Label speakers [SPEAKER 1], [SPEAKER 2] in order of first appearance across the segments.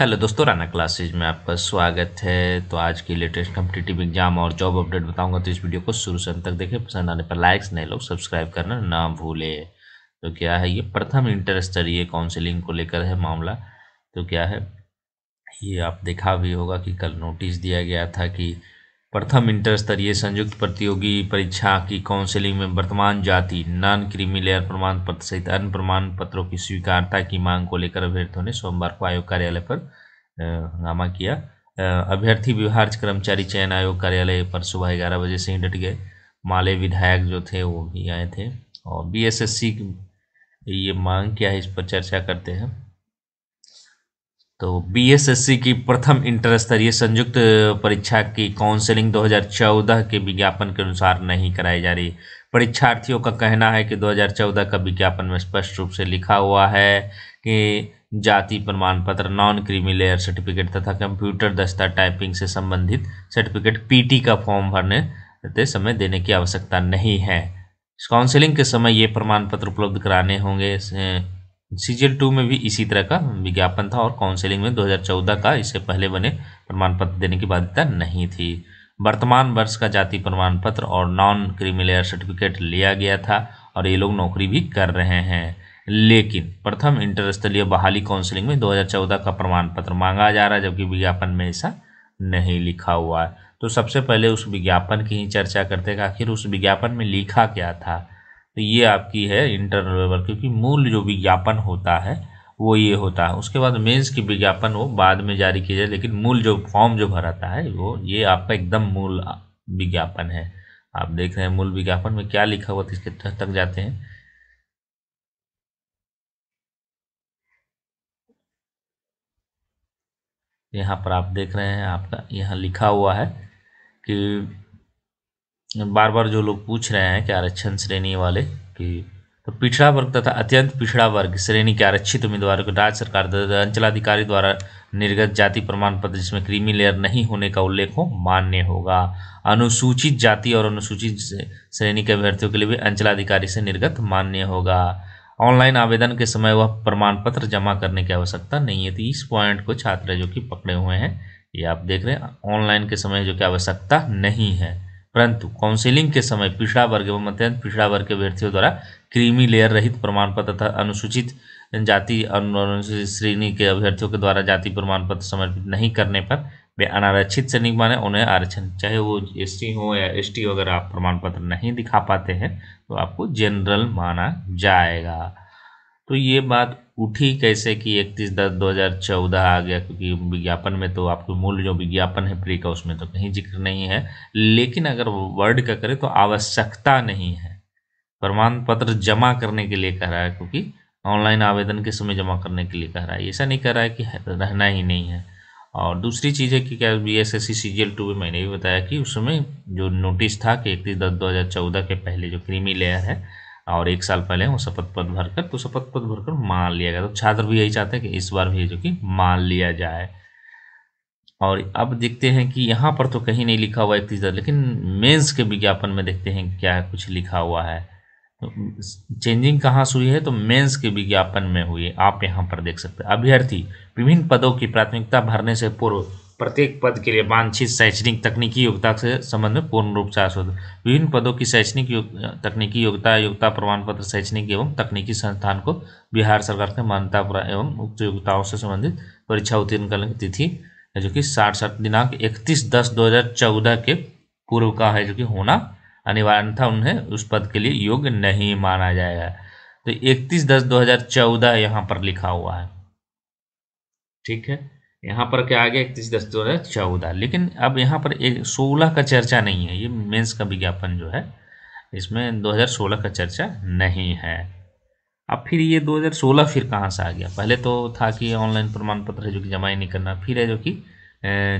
[SPEAKER 1] Hello दोस्तों Rana classes में आपका स्वागत है तो आज की लेटेस्ट कम्पिटेटिव एग्जाम और जॉब अपडेट बताऊंगा तो इस वीडियो को शुरू से अंत तक देखें पसंद आने पर लाइक्स नए लोग सब्सक्राइब करना ना भूले तो क्या है ये प्रथम इंटर स्तरीय काउंसिलिंग को लेकर है मामला तो क्या है ये आप देखा भी होगा कि कल नोटिस दिया गया था कि प्रथम इंटर स्तरीय संयुक्त प्रतियोगी परीक्षा की काउंसलिंग में वर्तमान जाति नॉन क्रीमी लेयर प्रमाण पत्र सहित अन्य प्रमाण पत्रों की स्वीकारता की मांग को लेकर अभ्यर्थियों ने सोमवार को आयोग कार्यालय पर हंगामा किया अभ्यर्थी विभाग कर्मचारी चयन आयोग कार्यालय पर सुबह ग्यारह बजे से ही डट गए माले विधायक जो थे वो भी आए थे और बी ये मांग क्या है इस पर चर्चा करते हैं तो बीएसएससी की प्रथम इंटर स्तरीय संयुक्त परीक्षा की काउंसलिंग 2014 के विज्ञापन के अनुसार नहीं कराई जा रही परीक्षार्थियों का कहना है कि 2014 का विज्ञापन में स्पष्ट रूप से लिखा हुआ है कि जाति प्रमाण पत्र नॉन क्रीमी लेयर सर्टिफिकेट तथा कंप्यूटर दस्ता टाइपिंग से संबंधित सर्टिफिकेट पीटी का फॉर्म भरने समय देने की आवश्यकता नहीं है काउंसलिंग के समय ये प्रमाण पत्र उपलब्ध कराने होंगे सीजन टू में भी इसी तरह का विज्ञापन था और काउंसिलिंग में 2014 का इससे पहले बने प्रमाण पत्र देने की बाध्यता नहीं थी वर्तमान वर्ष का जाति प्रमाण पत्र और नॉन क्रीमिलेयर सर्टिफिकेट लिया गया था और ये लोग नौकरी भी कर रहे हैं लेकिन प्रथम इंटरस्तरीय बहाली काउंसिलिंग में 2014 का प्रमाण पत्र मांगा जा रहा है जबकि विज्ञापन में ऐसा नहीं लिखा हुआ है तो सबसे पहले उस विज्ञापन की ही चर्चा करते हैं आखिर उस विज्ञापन में लिखा क्या था तो ये आपकी है इंटरनल वेबर क्योंकि मूल जो विज्ञापन होता है वो ये होता है उसके बाद मेंस की विज्ञापन वो बाद में जारी किया जाए लेकिन मूल जो फॉर्म जो भराता है वो ये आपका एकदम मूल विज्ञापन है आप देख रहे हैं मूल विज्ञापन में क्या लिखा हुआ इसके तह तक जाते हैं यहाँ पर आप देख रहे हैं आपका यहाँ लिखा हुआ है कि बार बार जो लोग पूछ रहे हैं कि आरक्षण श्रेणी वाले कि तो पिछड़ा वर्ग तथा अत्यंत पिछड़ा वर्ग श्रेणी के आरक्षित उम्मीदवारों को राज्य सरकार अंचलाधिकारी द्वारा निर्गत जाति प्रमाण पत्र जिसमें क्रीमी लेयर नहीं होने का उल्लेख हो मान्य होगा अनुसूचित जाति और अनुसूचित श्रेणी के अभ्यर्थियों के लिए भी अंचलाधिकारी से निर्गत मान्य होगा ऑनलाइन आवेदन के समय वह प्रमाण पत्र जमा करने की आवश्यकता नहीं है तो इस पॉइंट को छात्र जो कि पकड़े हुए हैं ये आप देख रहे हैं ऑनलाइन के समय जो कि आवश्यकता नहीं है परंतु काउंसिलिंग के समय पिछड़ा वर्ग एवं अत्यंत पिछड़ा वर्ग के अभ्यर्थियों द्वारा क्रीमी लेयर रहित प्रमाण पत्र तथा अनुसूचित जाति अनुसूचित श्रेणी के अभ्यर्थियों के द्वारा जाति प्रमाण पत्र समर्पित नहीं करने पर वे अनारक्षित सैनिक माने उन्हें आरक्षण चाहे वो एस टी हो या एस टी अगर आप प्रमाण पत्र नहीं दिखा पाते हैं तो आपको जनरल माना जाएगा तो ये बात उठी कैसे कि इकतीस दस दो हज़ार चौदह आ गया क्योंकि विज्ञापन में तो आपको मूल जो विज्ञापन है प्री का उसमें तो कहीं जिक्र नहीं है लेकिन अगर वर्ड का करें तो आवश्यकता नहीं है प्रमाण पत्र जमा करने के लिए कह रहा है क्योंकि ऑनलाइन आवेदन के समय जमा करने के लिए कह रहा है ऐसा नहीं कह रहा है कि रहना ही नहीं है और दूसरी चीज़ है कि क्या B S S C C G L two में मैंने भी बताया कि उसमें जो नोटिस था कि इकतीस दस दो हज़ार चौदह के पहले जो क्रीमी लेयर है और एक साल पहले वो शपथ पद भरकर तो शपथ पद भरकर मान लिया गया तो छात्र भी यही चाहते हैं कि इस बार भी जो कि मान लिया जाए और अब देखते हैं कि यहाँ पर तो कहीं नहीं लिखा हुआ इकतीस लेकिन मेंस के विज्ञापन में देखते हैं क्या है, कुछ लिखा हुआ है तो चेंजिंग कहाँ से हुई है तो मेंस के विज्ञापन में हुई है आप यहाँ पर देख सकते हैं अभ्यर्थी विभिन्न पदों की प्राथमिकता भरने से पूर्व प्रत्येक पद के लिए वांछित शैक्षणिक तकनीकी योग्यता से संबंध में पूर्ण रूप से आशोध विभिन्न पदों की शैक्षणिक योग तकनीकी योग्यता योग्यता प्रमाण पत्र शैक्षणिक एवं तकनीकी संस्थान को बिहार सरकार के मान्यता एवं उक्त योग्यताओं से संबंधित परीक्षा उत्तीर्ण करने की तिथि जो कि साठ साठ दिनांक इकतीस दस दो हजार चौदह के पूर्व का है जो कि होना अनिवार्य था उन्हें उस पद के लिए योग्य नहीं माना जाएगा तो इकतीस दस दो हजार चौदह यहाँ पर लिखा हुआ है ठीक है यहाँ पर क्या आ गया इकतीस दस दो हज़ार चौदह लेकिन अब यहाँ पर एक सोलह का चर्चा नहीं है ये मेंस का विज्ञापन जो है इसमें 2016 का चर्चा नहीं है अब फिर ये 2016 फिर कहाँ से आ गया पहले तो था कि ऑनलाइन प्रमाण पत्र है जो कि जमा ही नहीं करना फिर है जो कि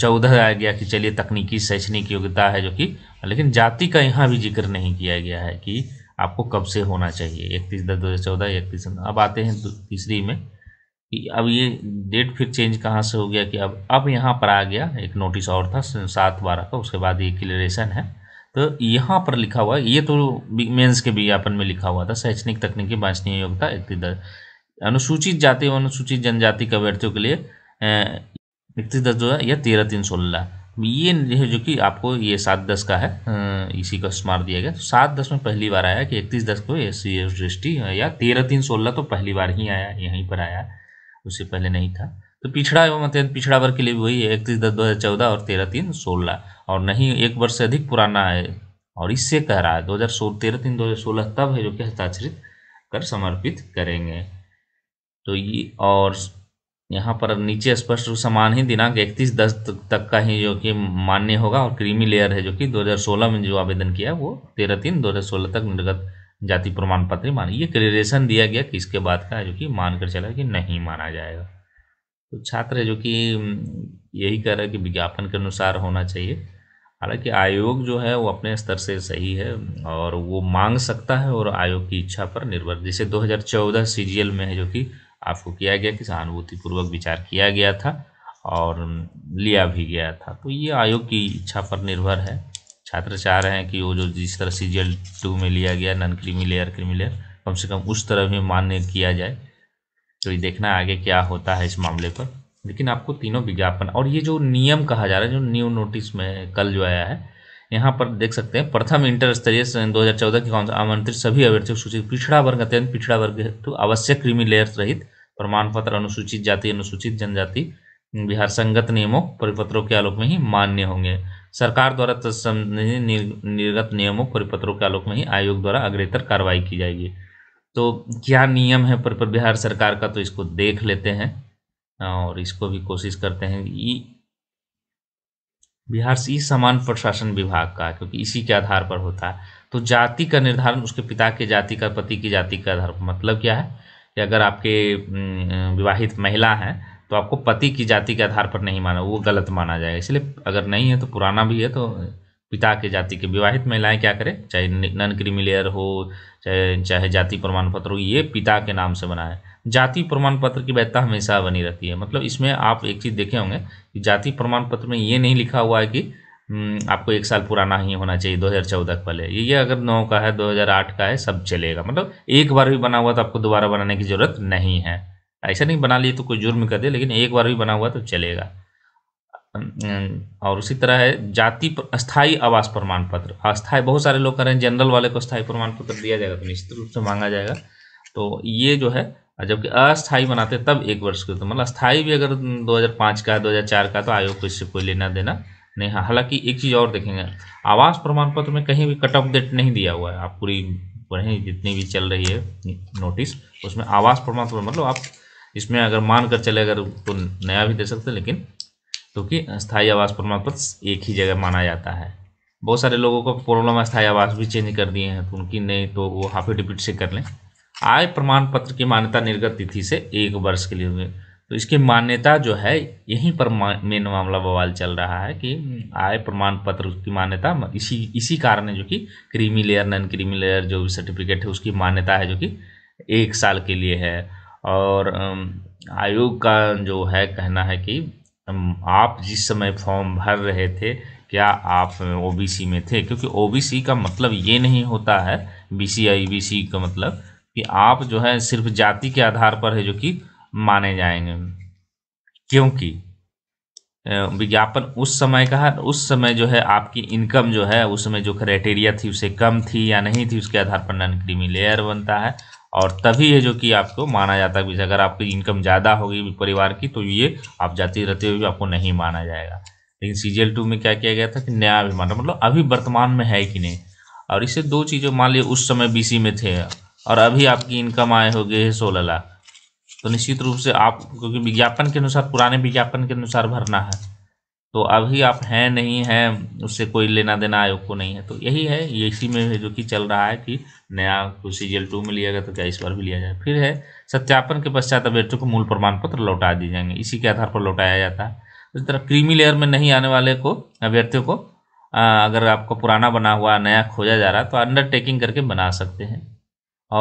[SPEAKER 1] चौदह आ गया कि चलिए तकनीकी शैक्षणिक योग्यता है जो कि लेकिन जाति का यहाँ भी जिक्र नहीं किया गया है कि आपको कब से होना चाहिए इकतीस दस दो हज़ार चौदह इकतीस अब आते हैं तीसरी में अब ये डेट फिर चेंज कहाँ से हो गया कि अब अब यहाँ पर आ गया एक नोटिस और था सात बारह का उसके बाद ये क्लियरेशन है तो यहाँ पर लिखा हुआ ये तो मेंस के विज्ञापन में लिखा हुआ था शैक्षणिक तकनीकी वांछनीय योग्यता इकतीस अनुसूचित जाति और अनुसूचित जनजाति के अभ्यर्थियों के लिए इकतीस दस जो है यह तेरह तीन सोलह ये है जो कि आपको ये सात दस का है इसी का स्मार दिया गया सात दस में पहली बार आया कि इकतीस दस को एस सी एस या तेरह तीन सोलह तो पहली बार ही आया यहीं पर आया उससे पहले नहीं था तो पिछड़ा एवं अत्यंत पिछड़ा वर्ग के लिए वही है इकतीस दस दो हज़ार चौदह और तेरह तीन सोलह और नहीं एक वर्ष से अधिक पुराना है और इससे कह रहा है दो हज़ार सोलह तेरह तीन दो हज़ार सोलह तब है जो कि हस्ताक्षरित कर समर्पित करेंगे तो ये और यहाँ पर नीचे स्पष्ट रूप समान ही दिनांक इकतीस दस तक का ही जो कि मान्य होगा और क्रीमी लेयर है जो कि सोलह में जो आवेदन किया वो तेरह तीन सोलह तक निर्गत जाति प्रमाण पत्र मान ये क्लियरेशन दिया गया कि इसके बाद का जो कि मानकर चला कि नहीं माना जाएगा तो छात्र जो कि यही कह रहा है कि विज्ञापन के अनुसार होना चाहिए हालांकि आयोग जो है वो अपने स्तर से सही है और वो मांग सकता है और आयोग की इच्छा पर निर्भर जैसे 2014 सीजीएल में है जो कि आपको किया गया कि सहानुभूतिपूर्वक विचार किया गया था और लिया भी गया था तो ये आयोग की इच्छा पर निर्भर है छात्र चाह रहे हैं कि वो जो जिस तरह सी जी टू में लिया गया non creamy layer creamy layer कम से कम उस तरह भी मान्य किया जाए तो ये देखना आगे क्या होता है इस मामले पर लेकिन आपको तीनों विज्ञापन और ये जो नियम कहा जा रहा है जो न्यू नोटिस में कल जो आया है यहाँ पर देख सकते हैं प्रथम इंटर स्तरीय दो हज़ार चौदह की आमंत्रित सभी अभ्यर्थियों सूचित पिछड़ा वर्ग अत्यंत पिछड़ा वर्ग हेतु आवश्यक क्रीमी लेयर रहित प्रमाण पत्र अनुसूचित जाति अनुसूचित जनजाति बिहार संगत नियमों परिपत्रों के आलोक में ही मान्य होंगे सरकार द्वारा निर्गत नियमों परिपत्रों के आलोक में ही आयोग द्वारा अग्रेतर कार्रवाई की जाएगी तो क्या नियम है परिपत्र बिहार सरकार का तो इसको देख लेते हैं और इसको भी कोशिश करते हैं ये बिहार से ई समान प्रशासन विभाग का क्योंकि इसी के आधार पर होता है तो जाति का निर्धारण उसके पिता के जाति का पति की जाति का आधार मतलब क्या है कि अगर आपके विवाहित महिला हैं तो आपको पति की जाति के आधार पर नहीं माना वो गलत माना जाएगा इसलिए अगर नहीं है तो पुराना भी है तो पिता के जाति के विवाहित महिलाएं क्या करें चाहे नन क्रिमिलियर हो चाहे चाहे जाति प्रमाण पत्र हो ये पिता के नाम से बना है जाति प्रमाण पत्र की वैधता हमेशा बनी रहती है मतलब इसमें आप एक चीज़ देखे होंगे कि जाति प्रमाण पत्र में ये नहीं लिखा हुआ है कि हम्म, आपको एक साल पुराना ही होना चाहिए चौदह के पहले ये अगर नौ का है आठ का है सब चलेगा मतलब एक बार भी बना हुआ तो आपको दोबारा बनाने की ज़रूरत नहीं है ऐसा नहीं बना लिए तो कोई जुर्म कर दे लेकिन एक बार भी बना हुआ तो चलेगा और उसी तरह है जाति स्थायी आवास प्रमाण पत्र अस्थायी बहुत सारे लोग कर रहे हैं जनरल वाले को स्थायी प्रमाण पत्र दिया जाएगा तो निश्चित रूप से मांगा जाएगा तो ये जो है जबकि अस्थायी बनाते तब एक वर्ष के तो मतलब अस्थायी भी अगर 2005 का 2004 का तो आयोग को इससे कोई लेना देना नहीं है हालांकि एक चीज़ और देखेंगे आवास प्रमाण पत्र में कहीं भी कट ऑफ डेट नहीं दिया हुआ है आप पूरी पढ़ें जितनी भी चल रही है नोटिस उसमें आवास प्रमाण पत्र मतलब आप इसमें अगर मानकर चले अगर तो नया भी दे सकते हैं लेकिन क्योंकि तो स्थायी आवास प्रमाण पत्र एक ही जगह माना जाता है बहुत सारे लोगों को प्रॉब्लम स्थायी आवास भी चेंज कर दिए हैं तो उनकी नहीं तो वो हाफी डिपिट से कर लें आय प्रमाण पत्र की मान्यता निर्गत तिथि से एक वर्ष के लिए होगी तो इसकी मान्यता जो है यहीं पर मेन मामला बवाल चल रहा है कि हम्म। आय प्रमाण पत्र की मान्यता इसी इसी कारण है जो कि creamy layer non creamy layer जो सर्टिफिकेट है उसकी मान्यता है जो कि एक साल के लिए है और आयोग का जो है कहना है कि आप जिस समय फॉर्म भर रहे थे क्या आप ओबीसी में थे क्योंकि ओबीसी का मतलब ये नहीं होता है बीसी या सी का मतलब कि आप जो है सिर्फ जाति के आधार पर है जो कि माने जाएंगे क्योंकि विज्ञापन उस समय का है उस समय जो है आपकी इनकम जो है उस समय जो क्राइटेरिया थी उसे कम थी या नहीं थी उसके आधार पर नॉन क्रीमी लेयर बनता है और तभी है जो कि आपको माना जाता है अगर आपकी इनकम ज़्यादा होगी परिवार की तो ये आप जाते रहते हुए भी आपको नहीं माना जाएगा लेकिन सीजीएल टू में क्या किया गया था कि नया अभी माना मतलब अभी वर्तमान में है कि नहीं और इससे दो चीज़ें मान लीजिए उस समय बी में थे और अभी आपकी इनकम आए हो गए है सोलह लाख तो निश्चित रूप से आप क्योंकि विज्ञापन के अनुसार पुराने विज्ञापन के अनुसार भरना है तो अभी आप हैं नहीं हैं उससे कोई लेना देना आयोग को नहीं है तो यही है ये इसी में है जो कि चल रहा है कि नया प्रोसीजियल टू में लिया गया तो क्या इस बार भी लिया जाए फिर है सत्यापन के पश्चात अभ्यर्थियों को मूल प्रमाण पत्र लौटा दिए जाएंगे इसी के आधार पर लौटाया जाता है इस तरह क्रीमी लेयर में नहीं आने वाले को अभ्यर्थियों को आ, अगर आपका पुराना बना हुआ नया खोजा जा रहा है तो अंडरटेकिंग करके बना सकते हैं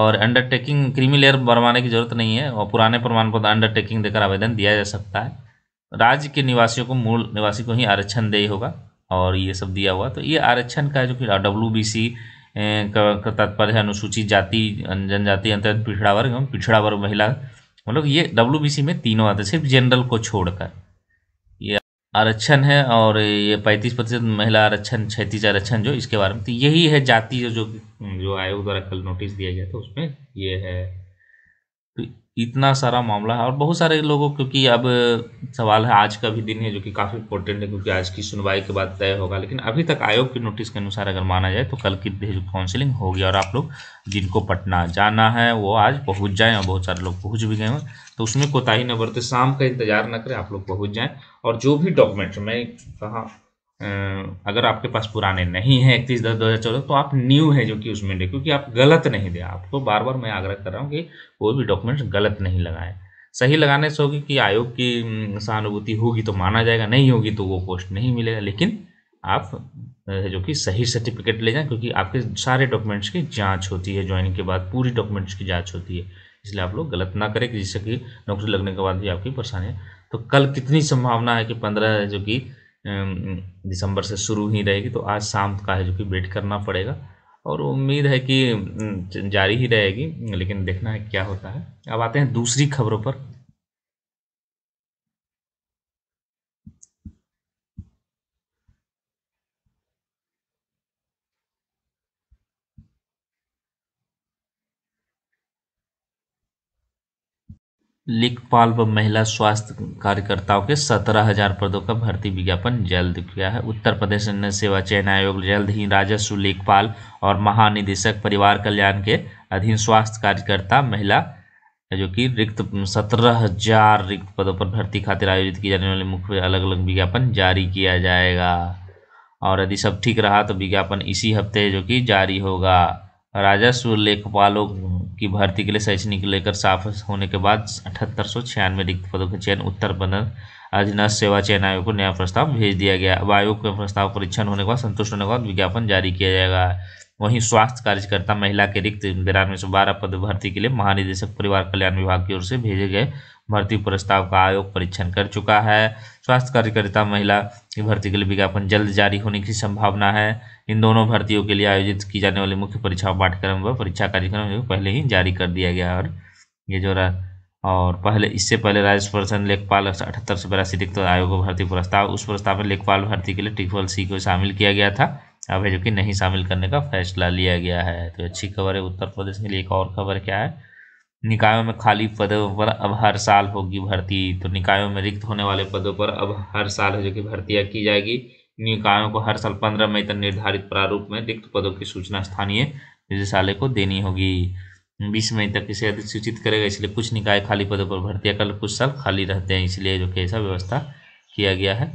[SPEAKER 1] और अंडरटेकिंग क्रीमी लेयर बनवाने की जरूरत नहीं है और पुराने प्रमाण पत्र अंडरटेकिंग देकर आवेदन दिया जा सकता है राज्य के निवासियों को मूल निवासी को ही आरक्षण दे होगा और ये सब दिया हुआ तो ये आरक्षण का जो कि डब्ल्यू बी सी का तात्पर्य है अनुसूचित जाति जनजाति अंतर्गत पिछड़ा वर्ग एवं पिछड़ा वर्ग महिला मतलब ये डब्ल्यू बी सी में तीनों आते सिर्फ जनरल को छोड़कर ये आरक्षण है और ये पैंतीस प्रतिशत महिला आरक्षण छैतीस आरक्षण जो इसके बारे में तो यही है जाति जो जो आयोग द्वारा कल नोटिस दिया गया था उसमें ये है तो इतना सारा मामला है और बहुत सारे लोगों क्योंकि अब सवाल है आज का भी दिन है जो कि काफ़ी इंपॉर्टेंट है क्योंकि आज की सुनवाई के बाद तय होगा लेकिन अभी तक आयोग की नोटिस के अनुसार अगर माना जाए तो कल की काउंसिलिंग होगी और आप लोग जिनको पटना जाना है वो आज पहुंच जाएँ और बहुत सारे लोग पहुँच भी गए हैं तो उसमें कोताही न बरते शाम का इंतजार न करें आप लोग पहुँच जाएँ और जो भी डॉक्यूमेंट मैं कहाँ अगर आपके पास पुराने नहीं हैं इकतीस दस दो हज़ार चौदह तो आप न्यू है जो कि उसमें दें क्योंकि आप गलत नहीं दें आपको बार बार मैं आग्रह कर रहा हूँ कि कोई भी डॉक्यूमेंट्स गलत नहीं लगाएं सही लगाने से होगी कि आयोग की सहानुभूति होगी तो माना जाएगा नहीं होगी तो वो पोस्ट नहीं मिलेगा लेकिन आप जो कि सही सर्टिफिकेट ले जाएं क्योंकि आपके सारे डॉक्यूमेंट्स की जाँच होती है ज्वाइनिंग के बाद पूरी डॉक्यूमेंट्स की जाँच होती है इसलिए आप लोग गलत ना करें जिससे कि नौकरी लगने के बाद भी आपकी परेशानी है तो कल कितनी संभावना है कि पंद्रह जो कि दिसंबर से शुरू ही रहेगी तो आज शाम का है जो कि वेट करना पड़ेगा और उम्मीद है कि जारी ही रहेगी लेकिन देखना है क्या होता है अब आते हैं दूसरी खबरों पर लेखपाल व महिला स्वास्थ्य कार्यकर्ताओं के सत्रह हजार पदों का भर्ती विज्ञापन जल्द किया है उत्तर प्रदेश अन्य सेवा चयन आयोग जल्द ही राजस्व लेखपाल और महानिदेशक परिवार कल्याण के अधीन स्वास्थ्य कार्यकर्ता महिला जो कि रिक्त सत्रह हजार रिक्त पदों पर भर्ती खातिर आयोजित किए जाने वाले मुख्य अलग अलग विज्ञापन जारी किया जाएगा और यदि सब ठीक रहा तो विज्ञापन इसी हफ्ते जो कि जारी होगा राजस्व लेखपालों की भर्ती के लिए शैक्षणिक लेकर साफ होने के बाद अठहत्तर सौ छियानवे रिक्त पदों के चयन उत्तर बंधन अधीनस्थ सेवा चयन आयोग को नया प्रस्ताव भेज दिया गया अब आयोग के प्रस्ताव परीक्षण होने के बाद संतुष्ट होने के बाद विज्ञापन जारी किया जाएगा वहीं स्वास्थ्य कार्यकर्ता महिला के रिक्त बिरानवे सौ बारह पद भर्ती के लिए महानिदेशक परिवार कल्याण विभाग की ओर से भेजे गए भर्ती प्रस्ताव का आयोग परीक्षण कर चुका है स्वास्थ्य कार्यकर्ता महिला की भर्ती के लिए विज्ञापन जल्द जारी होने की संभावना है इन दोनों भर्तियों के लिए आयोजित की जाने वाली मुख्य परीक्षा पाठ्यक्रम व परीक्षा कार्यक्रम पहले ही जारी कर दिया गया और ये जो रहा और पहले इससे पहले राज्य प्रशासन लेखपाल अठहत्तर से बयासी रिक्त आयोग भर्ती प्रस्ताव उस प्रस्ताव में लेखपाल भर्ती के लिए ट्रिपल सी को शामिल किया गया था अब है जो कि नहीं शामिल करने का फैसला लिया गया है तो अच्छी खबर है उत्तर प्रदेश के लिए एक और खबर क्या है निकायों में खाली पदों पर अब हर साल होगी भर्ती तो निकायों में रिक्त होने वाले पदों पर अब हर साल जो कि भर्तियाँ की जाएगी निकायों को हर साल पंद्रह मई तक निर्धारित प्रारूप में रिक्त पदों की सूचना स्थानीय निदेशालय को देनी होगी बीस मई तक इसे अधिसूचित करेगा इसलिए कुछ निकाय खाली पदों पर भर्तियाँ कल कुछ साल खाली रहते हैं इसलिए जो कि ऐसा व्यवस्था किया गया है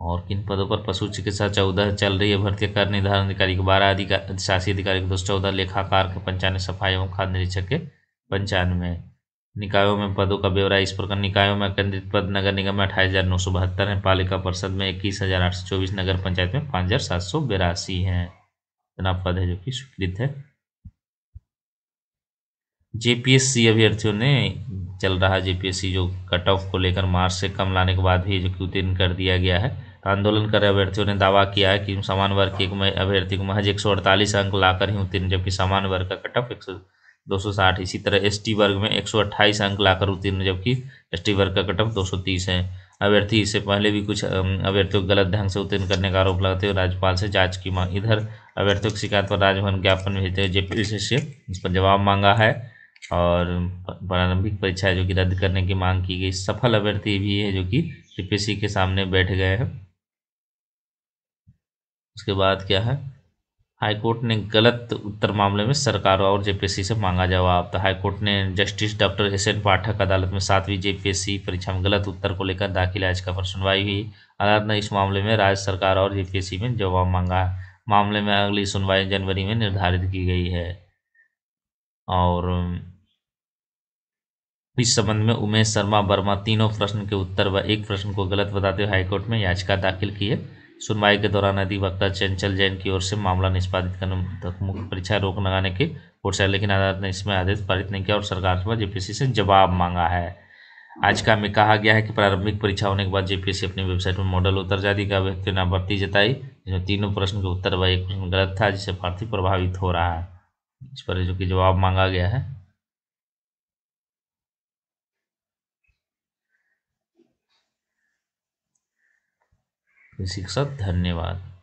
[SPEAKER 1] और किन पदों पर पशु चिकित्सा चौदह चल रही है भर्ती कर निर्धारण अधिकारी के बारह अधिकारी शासी अधिकारी के दो सौ चौदह लेखाकार के पंचानवे सफाई एवं खाद्य निरीक्षक के पंचानवे निकायों में पदों का ब्यौरा इस प्रकार निकायों में केंद्रित पद नगर निगम में अठाईस हज़ार नौ सौ बहत्तर है पालिका परिषद में इक्कीस हज़ार आठ सौ चौबीस नगर पंचायत में पाँच हज़ार सात सौ बिरासी है इतना पद है जो कि स्वीकृत है जेपीएससी अभ्यर्थियों ने चल रहा जेपीएससी जो कट ऑफ को लेकर मार्च से कम लाने के बाद भी जो कि उत्तीर्ण कर दिया गया है आंदोलन कर रहे अभ्यर्थियों ने दावा किया है कि समान वर्ग के अभ्यर्थी को महज एक अंक लाकर ही उत्तीर्ण जबकि समान वर्ग का कटअप एक दो सौ साठ इसी तरह एसटी वर्ग में एक सौ अट्ठाईस अंक लाकर उत्तीर्ण जबकि एसटी वर्ग का कटअप दो सौ तीस है अभ्यर्थी इससे पहले भी कुछ अभ्यर्थियों को गलत ढंग से उत्तीर्ण करने का आरोप लगाते हुए राज्यपाल से जांच की मांग इधर अभ्यर्थियों की शिकायत पर राजभवन ज्ञापन भेजते हुए जेपी से इस पर जवाब मांगा है और प्रारंभिक परीक्षा जो कि रद्द करने की मांग की गई सफल अभ्यर्थी भी है जो कि टीपीसी के सामने बैठ गए हैं उसके बाद क्या है हाईकोर्ट ने गलत उत्तर मामले में सरकार और जेपीएससी से मांगा जवाब तो हाईकोर्ट ने justice doctor S N Pathak अदालत में सातवीं जेपीएससी परीक्षा में गलत उत्तर को लेकर दाखिल याचिका पर सुनवाई हुई अदालत ने इस मामले में राज्य सरकार और जेपीएससी में जवाब मांगा मामले में अगली सुनवाई जनवरी में निर्धारित की गई है और इस संबंध में उमेश शर्मा वर्मा तीनों प्रश्न के उत्तर व एक प्रश्न को गलत बताते हुए हाईकोर्ट में याचिका दाखिल की है सुनवाई के दौरान अधिवक्ता चंचल जैन की ओर से मामला निष्पादित करने तक मुख्य परीक्षा रोक लगाने की कोर्स है लेकिन अदालत ने इसमें आदेश पारित नहीं किया और सरकार के पास जेपीसी से जवाब मांगा है का में कहा गया है कि प्रारंभिक परीक्षा होने के बाद जेपीएससी अपनी वेबसाइट में मॉडल उत्तर जाति का व्यक्ति आपत्ति जताई जिसमें तीनों प्रश्न के उत्तर व एक प्रश्न गलत था जिससे प्रार्थी प्रभावित हो रहा है इस पर जो कि जवाब मांगा गया है प्रशिक्षक धन्यवाद